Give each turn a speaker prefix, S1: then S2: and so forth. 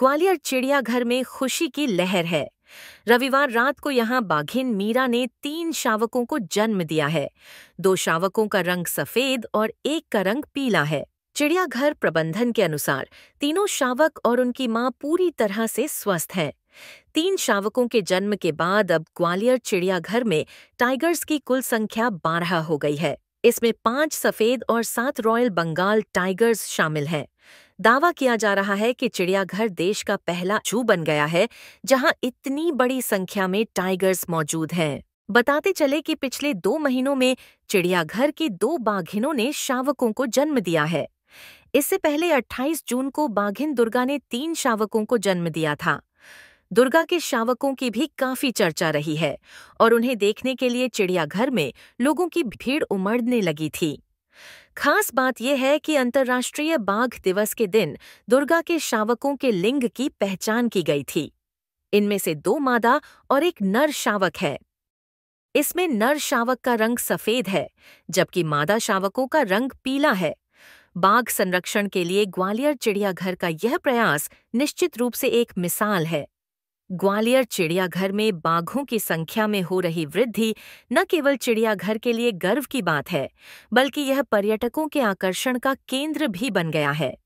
S1: ग्वालियर चिड़ियाघर में खुशी की लहर है रविवार रात को यहां बाघिन मीरा ने तीन शावकों को जन्म दिया है दो शावकों का रंग सफेद और एक का रंग पीला है चिड़ियाघर प्रबंधन के अनुसार तीनों शावक और उनकी मां पूरी तरह से स्वस्थ हैं तीन शावकों के जन्म के बाद अब ग्वालियर चिड़ियाघर में टाइगर्स की कुल संख्या बारह हो गई है इसमें पांच सफेद और सात रॉयल बंगाल टाइगर्स शामिल हैं दावा किया जा रहा है कि चिड़ियाघर देश का पहला जू बन गया है जहां इतनी बड़ी संख्या में टाइगर्स मौजूद हैं बताते चले कि पिछले दो महीनों में चिड़ियाघर की दो बाघिनों ने शावकों को जन्म दिया है इससे पहले 28 जून को बाघिन दुर्गा ने तीन शावकों को जन्म दिया था दुर्गा के शावकों की भी काफी चर्चा रही है और उन्हें देखने के लिए चिड़ियाघर में लोगों की भीड़ उमड़ने लगी थी खास बात यह है कि अंतर्राष्ट्रीय बाघ दिवस के दिन दुर्गा के शावकों के लिंग की पहचान की गई थी इनमें से दो मादा और एक नर शावक है इसमें नर शावक का रंग सफेद है जबकि मादा शावकों का रंग पीला है बाघ संरक्षण के लिए ग्वालियर चिड़ियाघर का यह प्रयास निश्चित रूप से एक मिसाल है ग्वालियर चिड़ियाघर में बाघों की संख्या में हो रही वृद्धि न केवल चिड़ियाघर के लिए गर्व की बात है बल्कि यह पर्यटकों के आकर्षण का केंद्र भी बन गया है